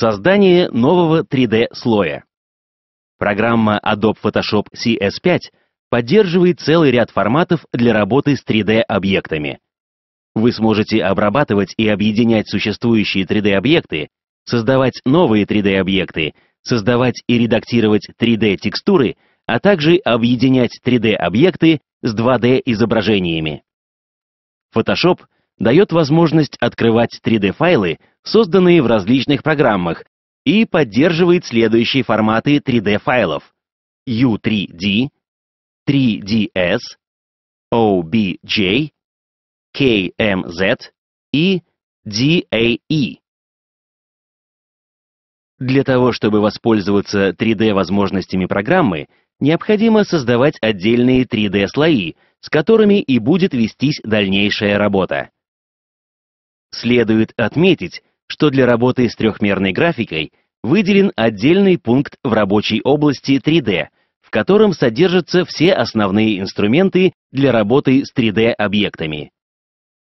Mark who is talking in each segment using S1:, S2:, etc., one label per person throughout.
S1: Создание нового 3D-слоя. Программа Adobe Photoshop CS5 поддерживает целый ряд форматов для работы с 3D-объектами. Вы сможете обрабатывать и объединять существующие 3D-объекты, создавать новые 3D-объекты, создавать и редактировать 3D-текстуры, а также объединять 3D-объекты с 2D-изображениями. Photoshop дает возможность открывать 3D-файлы созданные в различных программах, и поддерживает следующие форматы 3D-файлов U3D, 3DS, OBJ, KMZ и DAE. Для того, чтобы воспользоваться 3D-возможностями программы, необходимо создавать отдельные 3D-слои, с которыми и будет вестись дальнейшая работа. Следует отметить, что для работы с трехмерной графикой выделен отдельный пункт в рабочей области 3D, в котором содержатся все основные инструменты для работы с 3D-объектами.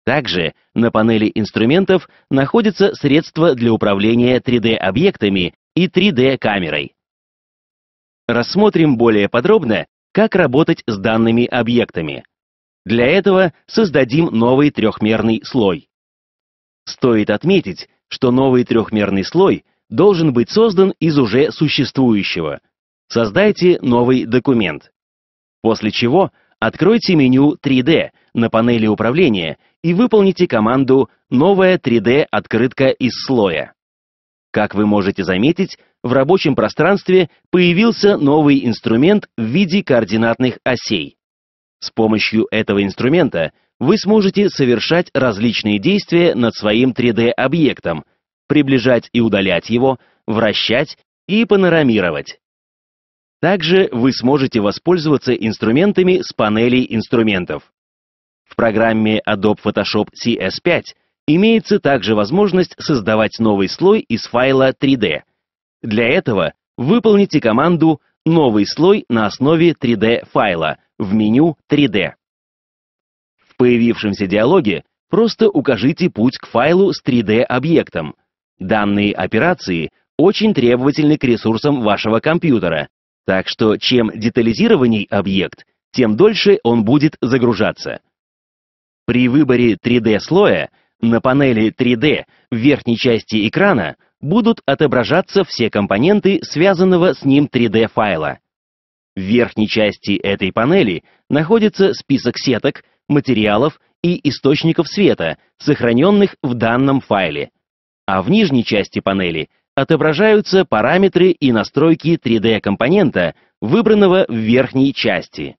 S1: Также на панели инструментов находятся средства для управления 3D-объектами и 3D-камерой. Рассмотрим более подробно, как работать с данными объектами. Для этого создадим новый трехмерный слой. Стоит отметить, что новый трехмерный слой должен быть создан из уже существующего. Создайте новый документ. После чего откройте меню 3D на панели управления и выполните команду «Новая 3D-открытка из слоя». Как вы можете заметить, в рабочем пространстве появился новый инструмент в виде координатных осей. С помощью этого инструмента – вы сможете совершать различные действия над своим 3D-объектом, приближать и удалять его, вращать и панорамировать. Также вы сможете воспользоваться инструментами с панелей инструментов. В программе Adobe Photoshop CS5 имеется также возможность создавать новый слой из файла 3D. Для этого выполните команду «Новый слой на основе 3D-файла» в меню 3D. В появившемся диалоге просто укажите путь к файлу с 3D-объектом. Данные операции очень требовательны к ресурсам вашего компьютера, так что чем детализированней объект, тем дольше он будет загружаться. При выборе 3D-слоя на панели 3D в верхней части экрана будут отображаться все компоненты связанного с ним 3D-файла. В верхней части этой панели находится список сеток, материалов и источников света, сохраненных в данном файле. А в нижней части панели отображаются параметры и настройки 3D-компонента, выбранного в верхней части.